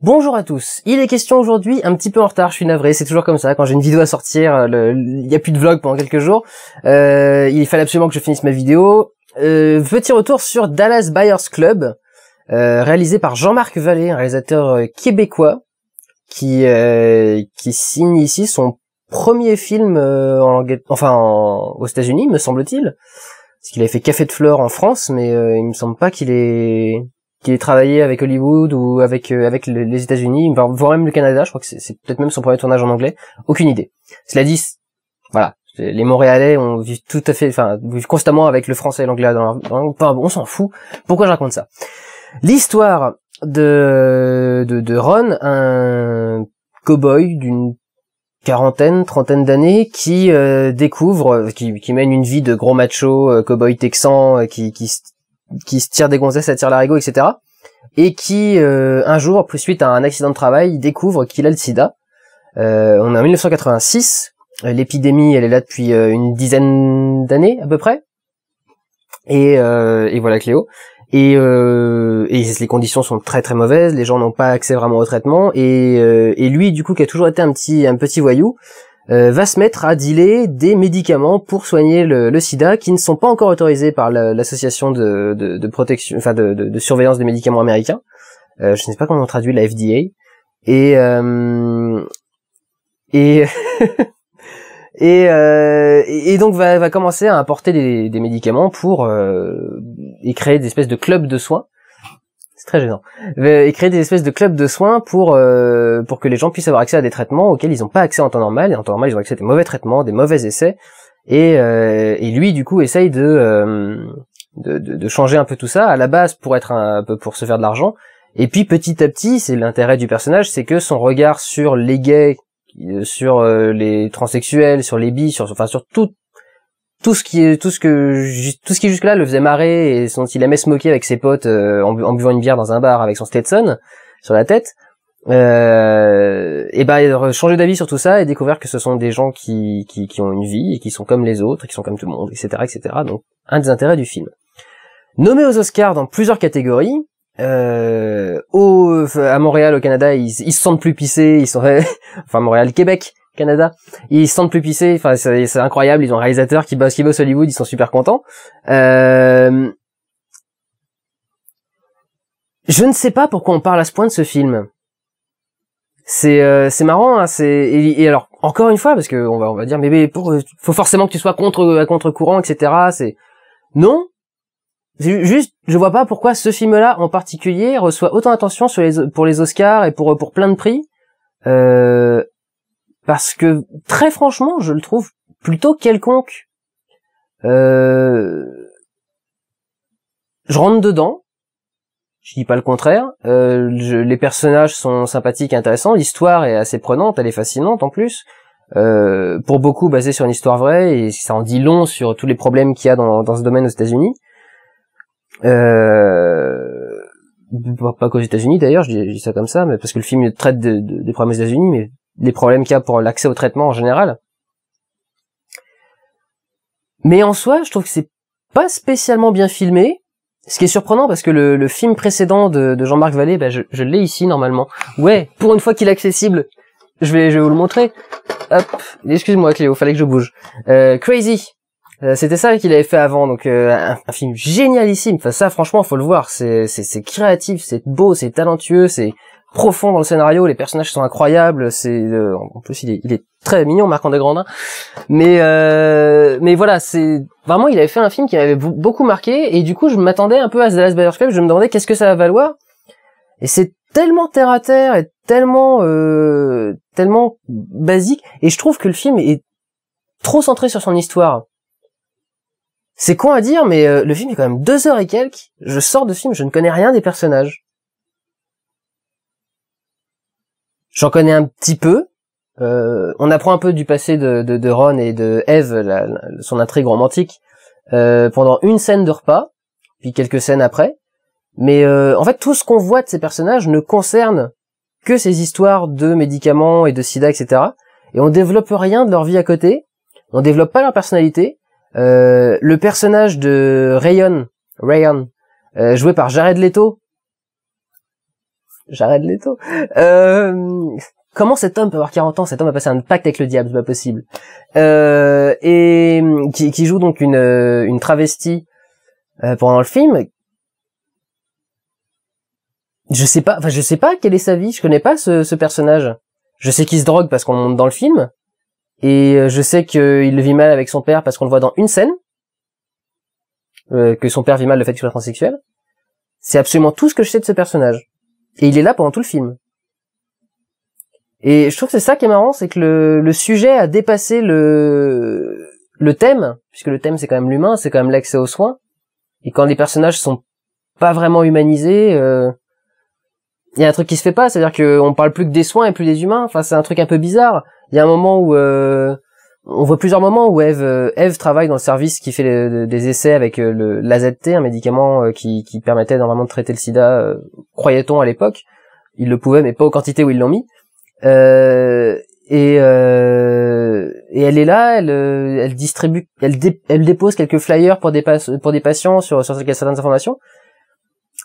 Bonjour à tous. Il est question aujourd'hui, un petit peu en retard, je suis navré, c'est toujours comme ça, quand j'ai une vidéo à sortir, euh, il n'y a plus de vlog pendant quelques jours, euh, il fallait absolument que je finisse ma vidéo. Euh, petit retour sur Dallas Buyers Club, réalisé par Jean-Marc Vallée, un réalisateur québécois, qui, qui signe ici son premier film en, enfin aux États-Unis, me semble-t-il, parce qu'il avait fait Café de Fleurs en France, mais il me semble pas qu'il est qui ait travaillé avec Hollywood ou avec euh, avec les États-Unis, voire même le Canada. Je crois que c'est peut-être même son premier tournage en anglais. Aucune idée. Cela dit, voilà, les Montréalais ont tout à fait, enfin, vivent constamment avec le français et l'anglais dans leur langue. on s'en fout. Pourquoi je raconte ça L'histoire de, de de Ron, un cow-boy d'une quarantaine, trentaine d'années, qui euh, découvre, qui, qui, mène une vie de gros macho, euh, cow-boy texan, euh, qui, qui, qui se tire des gonzesses ça tire larigot, etc. Et qui, euh, un jour, suite à un accident de travail, découvre qu'il a le sida. Euh, on est en 1986. L'épidémie, elle est là depuis euh, une dizaine d'années, à peu près. Et, euh, et voilà Cléo. Et, et, les conditions sont très très mauvaises. Les gens n'ont pas accès vraiment au traitement. Et, et lui, du coup, qui a toujours été un petit un petit voyou, euh, va se mettre à dealer des médicaments pour soigner le, sida qui ne sont pas encore autorisés par l'association de, de, protection, enfin de, de, surveillance des médicaments américains. Euh, je ne sais pas comment on traduit la FDA. Et euh, et et, donc va, va, commencer à importer des, des médicaments pour et créer des espèces de clubs de soins très gênant. Et créer des espèces de clubs de soins pour euh, pour que les gens puissent avoir accès à des traitements auxquels ils n'ont pas accès en temps normal. Et en temps normal, ils ont accès à des mauvais traitements, des mauvais essais. Et, euh, et lui, du coup, essaye euh, de, de, changer un peu tout ça à la base pour être un, peu pour se faire de l'argent. Et puis petit à petit, c'est l'intérêt du personnage, c'est que son regard sur les gays, sur les transsexuels, sur les bis sur enfin sur tout tout ce qui tout ce que tout ce qui jusque là le faisait marrer et il aimait se moquer avec ses potes euh, en, buvant une bière dans un bar avec son Stetson sur la tête euh, et ben changé d'avis sur tout ça et découvert que ce sont des gens qui, qui, qui ont une vie et qui sont comme les autres qui sont comme tout le monde etc etc donc un des intérêts du film nommé aux Oscars dans plusieurs catégories euh, au, à Montréal au Canada ils, se sentent plus pissés ils sont enfin Montréal Québec Canada. Ils se sentent plus pissés. Enfin, c'est incroyable. Ils ont un réalisateur qui bosse, qui bosse Hollywood. Ils sont super contents. Euh... Je ne sais pas pourquoi on parle à ce point de ce film. C'est euh, c'est marrant. Hein, c'est et, alors encore une fois parce que on va on va dire mais, mais pour, faut forcément que tu sois contre à contre courant etc. C'est non. Juste, je vois pas pourquoi ce film-là en particulier reçoit autant d'attention sur les, pour les Oscars et pour pour plein de prix. Euh, parce que très franchement, je le trouve plutôt quelconque. Euh, je rentre dedans, je dis pas le contraire. Euh, les personnages sont sympathiques, et intéressants, l'histoire est assez prenante, elle est fascinante en plus. Euh, pour beaucoup basée sur une histoire vraie et ça en dit long sur tous les problèmes qu'il y a dans, ce domaine aux États-Unis. Euh... pas qu'aux États-Unis d'ailleurs, je, dis, ça comme ça, mais parce que le film traite des problèmes aux États-Unis, mais les problèmes qu'il y a pour l'accès au traitement en général. Mais en soi, je trouve que c'est pas spécialement bien filmé. Ce qui est surprenant parce que le, film précédent de, Jean-Marc Vallée, bah, je, je l'ai ici normalement. Ouais, pour une fois qu'il est accessible, je vais, je vais vous le montrer. Hop, excuse-moi Cléo, fallait que je bouge. Euh, Crazy, euh, c'était ça qu'il avait fait avant, donc euh, un, film génialissime. Enfin ça, franchement, faut le voir. c'est créatif, c'est beau, c'est talentueux, c'est, profond dans le scénario, les personnages sont incroyables, c'est euh, en plus il est, très mignon Marc-André Grandin. Mais euh, mais voilà, c'est vraiment il avait fait un film qui m'avait beaucoup marqué et du coup, je m'attendais un peu à The Last Buyers Club, je me demandais qu'est-ce que ça va valoir. Et c'est tellement terre à terre et tellement euh, tellement basique et je trouve que le film est trop centré sur son histoire. C'est con à dire, mais le film est quand même deux heures et quelques. Je sors de film, je ne connais rien des personnages. J'en connais un petit peu. Euh, on apprend un peu du passé de, de, Ron et de Eve, son intrigue romantique, euh, pendant une scène de repas, puis quelques scènes après. Mais euh, en fait, tout ce qu'on voit de ces personnages ne concerne que ces histoires de médicaments et de sida, etc. Et on développe rien de leur vie à côté. On développe pas leur personnalité. le personnage de Rayon, Rayon, joué par Jared Leto, j'arrête les Euh, comment cet homme peut avoir 40 ans Cet homme a passé un pacte avec le diable, c'est pas possible. Euh, et qui, joue donc une, euh, une travestie euh, pendant le film. Je sais pas, enfin je sais pas quelle est sa vie. Je connais pas ce, personnage. Je sais qu'il se drogue parce qu'on monte dans le film, et euh, je sais qu'il le vit mal avec son père parce qu'on le voit dans une scène. que son père vit mal le fait qu'il soit transsexuel. C'est absolument tout ce que je sais de ce personnage et il est là pendant tout le film. Et je trouve que c'est ça qui est marrant, c'est que le, le, sujet a dépassé le, le thème, puisque le thème c'est quand même l'humain, c'est quand même l'accès aux soins. Et quand les personnages sont pas vraiment humanisés, euh, il y a un truc qui se fait pas, c'est-à-dire qu'on parle plus que des soins et plus des humains. Enfin, c'est un truc un peu bizarre. Il y a un moment où euh, on voit plusieurs moments où euh, Eve, travaille dans le service qui fait des essais avec euh, le l'AZT, un médicament euh, qui, qui, permettait normalement de traiter le sida, croyait-on à l'époque. Ils le pouvaient, mais pas aux quantités où ils l'ont mis. et, et elle est là, elle, elle distribue, elle, elle dépose quelques flyers pour des, pour des patients sur, sur certaines informations.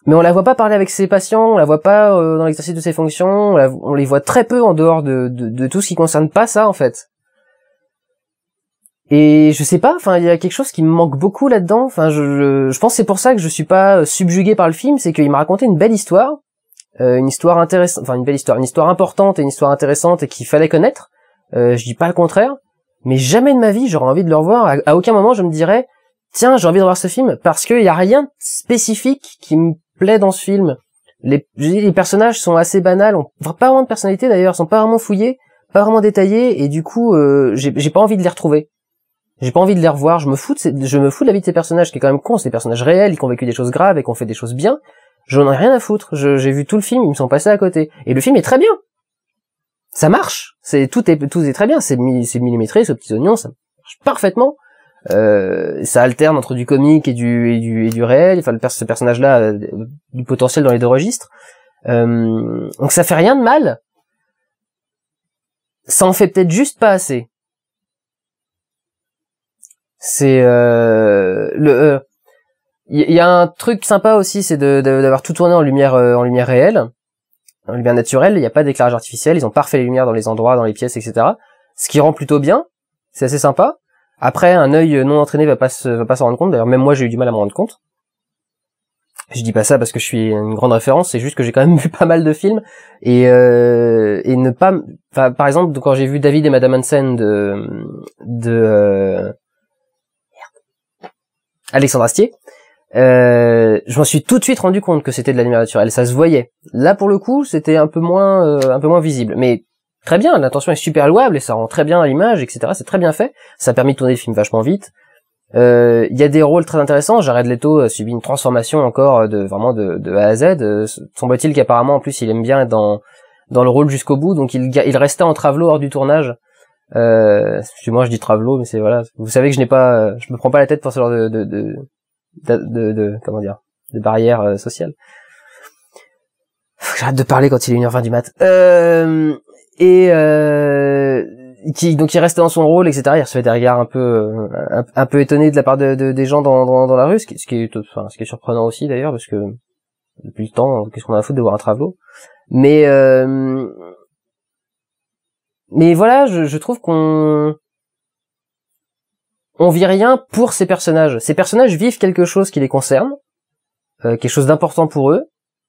Mais on la voit pas parler avec ses patients, on la voit pas dans l'exercice de ses fonctions, on, les voit très peu en dehors de, de tout ce qui concerne pas ça en fait. Et je sais pas, enfin il y a quelque chose qui me manque beaucoup là-dedans. Enfin je, je, pense c'est pour ça que je suis pas euh, subjugué par le film, c'est qu'il m'a raconté une belle histoire, euh, une histoire intéressante, enfin une belle histoire, une histoire importante et une histoire intéressante et qu'il fallait connaître. Euh, je dis pas le contraire, mais jamais de ma vie j'aurais envie de le revoir. À, aucun moment je me dirais tiens j'ai envie de voir ce film parce qu'il y a rien de spécifique qui me plaît dans ce film. Les, les personnages sont assez banals, ont pas vraiment de personnalité d'ailleurs, sont pas vraiment fouillés, pas vraiment détaillés et du coup euh, j'ai pas envie de les retrouver j'ai pas envie de les revoir, je me fous de, je me fous de la vie de ces personnages qui est quand même con, c'est des personnages réels, qui ont vécu des choses graves et qui ont fait des choses bien. J'en ai rien à foutre, j'ai vu tout le film, ils me sont passés à côté. Et le film est très bien. Ça marche, c'est tout est tout est très bien, c'est millimétré, ce petit oignon, ça marche parfaitement. Euh, ça alterne entre du comique et du, et du, et du réel. Enfin, le ce personnage-là du potentiel dans les deux registres. Euh, donc ça fait rien de mal. Ça en fait peut-être juste pas assez. C'est euh, le il euh, y, a un truc sympa aussi, c'est d'avoir tout tourné en lumière euh, en lumière réelle, en lumière naturelle. Il n'y a pas d'éclairage artificiel. Ils ont parfait les lumières dans les endroits, dans les pièces, etc. Ce qui rend plutôt bien. C'est assez sympa. Après, un œil non entraîné va pas se, va pas s'en rendre compte. D'ailleurs, même moi, j'ai eu du mal à m'en rendre compte. Je dis pas ça parce que je suis une grande référence, c'est juste que j'ai quand même vu pas mal de films et, euh, et ne pas, par exemple, quand j'ai vu David et Madame Hansen de de Alexandre Astier, euh, je m'en suis tout de suite rendu compte que c'était de la lumière naturelle, ça se voyait. Là pour le coup, c'était un peu moins euh, un peu moins visible, mais très bien, l'intention est super louable et ça rend très bien l'image, etc. C'est très bien fait, ça a permis de tourner le film vachement vite. Euh, il y a des rôles très intéressants. Jared Leto subi une transformation encore de vraiment de, A à Z. Semble-t-il qu'apparemment en plus il aime bien être dans dans le rôle jusqu'au bout, donc il, il restait en travelo hors du tournage euh, moi je dis Travelo, mais c'est voilà. Vous savez que je n'ai pas, euh, je me prends pas la tête pour ce genre de, de, de, comment dire, de barrière euh, sociale. Faut j'arrête de parler quand il est 1h20 du mat. Euh, et qui donc il reste dans son rôle, etc. Il fait des regards un peu un, peu étonnés de la part de, des gens dans, la rue, ce qui, est ce qui est surprenant aussi d'ailleurs parce que depuis le temps, qu'est-ce qu'on a à foutre de voir un Travelo. Mais mais voilà, je, trouve qu'on on vit rien pour ces personnages. Ces personnages vivent quelque chose qui les concerne, euh, quelque chose d'important pour eux.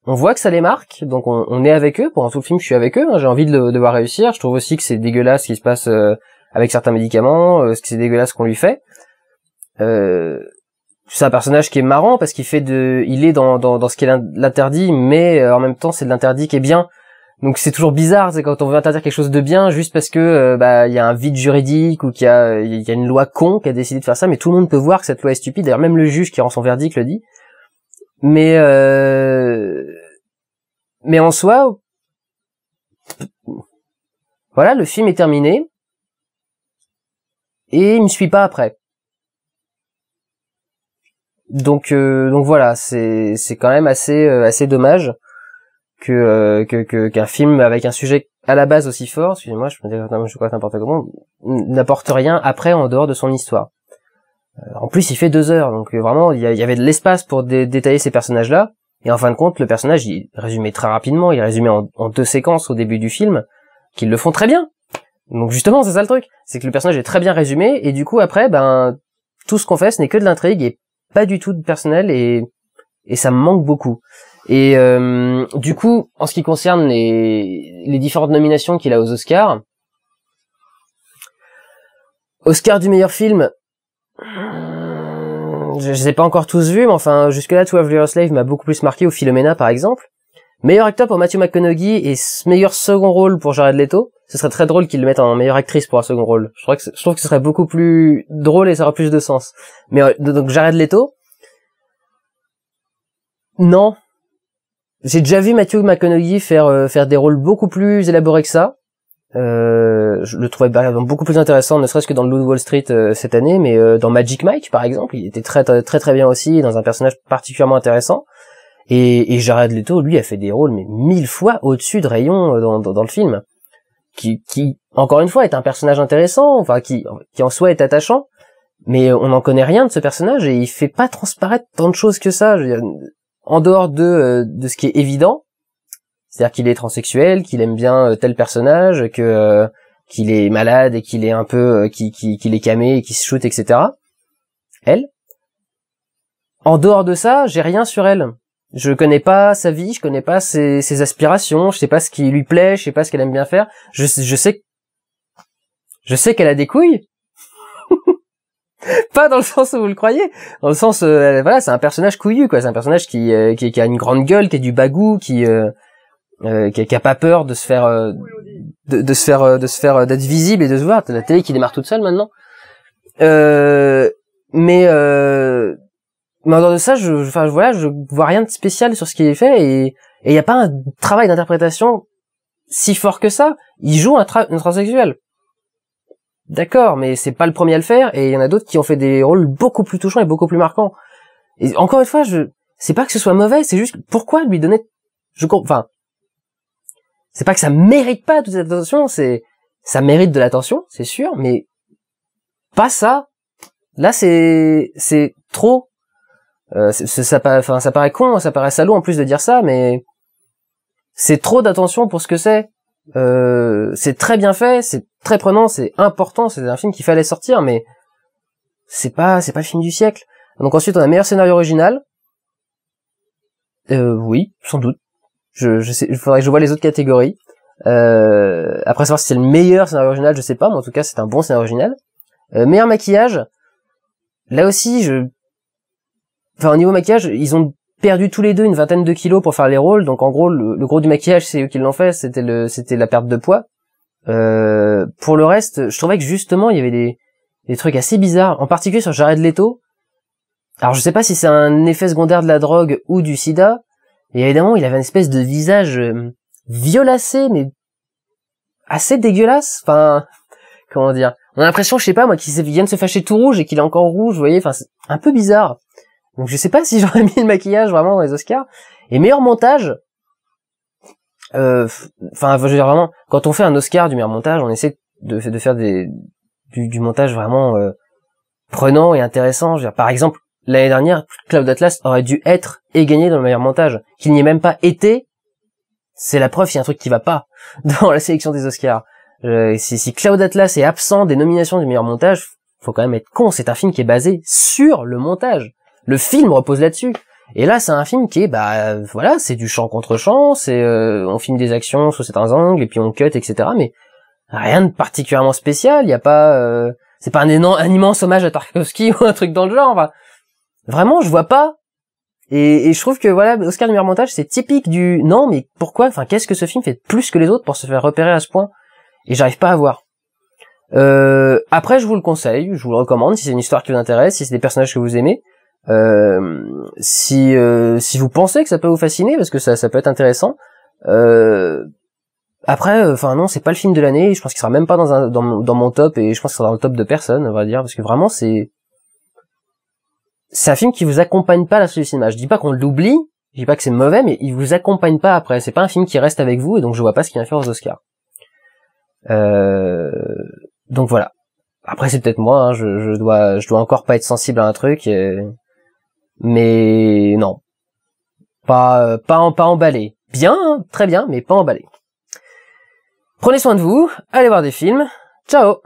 On voit que ça les marque, donc on, est avec eux. un tout le film, je suis avec eux. Hein. J'ai envie de, de voir réussir. Je trouve aussi que c'est dégueulasse ce qui se passe euh, avec certains médicaments, euh, ce qui c'est dégueulasse ce qu'on lui fait. c'est un personnage qui est marrant parce qu'il fait de, il est dans, dans, dans ce qui est l'interdit, mais en même temps c'est de l'interdit qui est bien. Donc c'est toujours bizarre, c'est quand on veut interdire quelque chose de bien juste parce que euh, bah il y a un vide juridique ou qu'il y a une loi con qui a décidé de faire ça, mais tout le monde peut voir que cette loi est stupide. D'ailleurs même le juge qui rend son verdict le dit. Mais euh... mais en soi, voilà, le film est terminé et il me suit pas après. Donc euh, donc voilà, c'est c'est quand même assez euh, assez dommage. Euh, que qu'un que, film avec un sujet à la base aussi fort, excusez-moi, je je n'importe comment, n'apporte rien après en dehors de son histoire. Euh, en plus, il fait deux heures, donc euh, vraiment, il y, avait de l'espace pour détailler ces personnages-là. Et en fin de compte, le personnage, il résumait très rapidement, il résumait en, deux séquences au début du film, qu'ils le font très bien. Donc justement, c'est ça le truc, c'est que le personnage est très bien résumé, et du coup après, ben tout ce qu'on fait, ce n'est que de l'intrigue et pas du tout de personnel, et et ça me manque beaucoup. Et euh, du coup, en ce qui concerne les, les différentes nominations qu'il a aux Oscars, Oscar du meilleur film, hmm, je, ne les ai pas encore tous vus, mais enfin, jusque-là, To Have Your Slave m'a beaucoup plus marqué au Philomena, par exemple. Meilleur acteur pour Matthew McConaughey et meilleur second rôle pour Jared Leto. Ce serait très drôle qu'il le mette en meilleure actrice pour un second rôle. Je, crois que je trouve que ce serait beaucoup plus drôle et ça aurait plus de sens. Mais euh, donc Jared Leto, non, j'ai déjà vu Matthew McConaughey faire euh, faire des rôles beaucoup plus élaborés que ça. Euh, je le trouvais bah, beaucoup plus intéressant, ne serait-ce que dans le Wall Street euh, cette année, mais euh, dans Magic Mike par exemple, il était très très très bien aussi, dans un personnage particulièrement intéressant. Et, et Jared Leto, lui, a fait des rôles mais mille fois au-dessus de Rayon dans, dans, le film, qui, qui encore une fois est un personnage intéressant, enfin qui, qui en soi est attachant, mais on n'en connaît rien de ce personnage et il fait pas transparaître tant de choses que ça. Je en dehors de, euh, de ce qui est évident, c'est-à-dire qu'il est transsexuel, qu'il aime bien euh, tel personnage, que euh, qu'il est malade et qu'il est un peu qu'il est camé et qu'il se shoot, etc. Elle. En dehors de ça, j'ai rien sur elle. Je connais pas sa vie, je connais pas ses, aspirations, je sais pas ce qui lui plaît, je sais pas ce qu'elle aime bien faire. Je, je sais, je sais qu'elle a des couilles, pas dans le sens où vous le croyez, dans le sens euh, voilà, c'est un personnage couillu quoi, c'est un personnage qui, euh, qui, qui a une grande gueule, qui a du bagou, qui euh, euh, qui, qui, a pas peur de se faire de, de, se faire de se faire d'être visible et de se voir, t'as la télé qui démarre toute seule maintenant. mais mais en dehors de ça, je enfin voilà, je vois rien de spécial sur ce qu'il est fait et il n'y a pas un travail d'interprétation si fort que ça. Il joue un, un transsexuel. D'accord, mais c'est pas le premier à le faire, et il y en a d'autres qui ont fait des rôles beaucoup plus touchants et beaucoup plus marquants. Et encore une fois, je, c'est pas que ce soit mauvais, c'est juste pourquoi lui donner, je enfin, c'est pas que ça mérite pas toute cette attention, c'est, ça mérite de l'attention, c'est sûr, mais pas ça. Là, c'est, c'est trop. Euh, ça, enfin, ça paraît con, ça paraît salaud en plus de dire ça, mais c'est trop d'attention pour ce que c'est. Euh, c'est très bien fait, c'est très prenant, c'est important, c'est un film qu'il fallait sortir, mais c'est pas, c'est pas le film du siècle. Donc ensuite, on a meilleur scénario original. Euh, oui, sans doute. Je, sais, il faudrait que je vois les autres catégories. Euh, après savoir si c'est le meilleur scénario original, je sais pas, mais en tout cas, c'est un bon scénario original. meilleur maquillage. Là aussi, je, enfin au niveau maquillage, ils ont perdu tous les deux une vingtaine de kilos pour faire les rôles. Donc en gros, le, gros du maquillage, c'est eux qui l'ont fait. C'était le, c'était la perte de poids. Euh, pour le reste, je trouvais que justement, il y avait des, des trucs assez bizarres. En particulier sur Jared Leto. Alors je sais pas si c'est un effet secondaire de la drogue ou du sida. Et évidemment, il avait une espèce de visage euh, violacé, mais assez dégueulasse. Enfin, comment dire On a l'impression, je sais pas moi, qu'il vient de se fâcher tout rouge et qu'il est encore rouge. Vous voyez, enfin, c'est un peu bizarre. Donc je sais pas si j'aurais mis le maquillage vraiment dans les Oscars. Et meilleur montage, euh, enfin, je veux dire vraiment, quand on fait un Oscar du meilleur montage, on essaie de, faire du, montage vraiment euh, prenant et intéressant. Je veux par exemple, l'année dernière, Cloud Atlas aurait dû être et gagner dans le meilleur montage. Qu'il n'y ait même pas été, c'est la preuve qu'il y a un truc qui va pas dans la sélection des Oscars. Euh, si, si Cloud Atlas est absent des nominations du meilleur montage, faut quand même être con. C'est un film qui est basé sur le montage. Le film repose là-dessus. Et là, c'est un film qui est, bah, euh, voilà, c'est du champ contre champ, c'est, euh, on filme des actions sous certains angles et puis on cut, etc. Mais rien de particulièrement spécial. Il y a pas, euh, c'est pas un, un immense hommage à Tarkovsky ou un truc dans le genre. vraiment, je vois pas. Et, je trouve que voilà, Oscar du meilleur montage, c'est typique du non, mais pourquoi Enfin, qu'est-ce que ce film fait plus que les autres pour se faire repérer à ce point Et j'arrive pas à voir. après, je vous le conseille, je vous le recommande si c'est une histoire qui vous intéresse, si c'est des personnages que vous aimez. Euh, si euh, si vous pensez que ça peut vous fasciner, parce que ça ça peut être intéressant. Euh, après, enfin non, c'est pas le film de l'année. Je pense qu'il sera même pas dans, un, dans, mon top et je pense qu'il sera dans le top de personne, on va dire, parce que vraiment c'est c'est un film qui vous accompagne pas la suite du cinéma. Je dis pas qu'on l'oublie, je dis pas que c'est mauvais, mais il vous accompagne pas après. C'est pas un film qui reste avec vous et donc je vois pas ce qu'il vient faire aux Oscars. Donc voilà. Après c'est peut-être moi, hein, je, je, dois je dois encore pas être sensible à un truc mais non, pas euh, pas pas emballé. Bien, très bien, mais pas emballé. Prenez soin de vous, allez voir des films. Ciao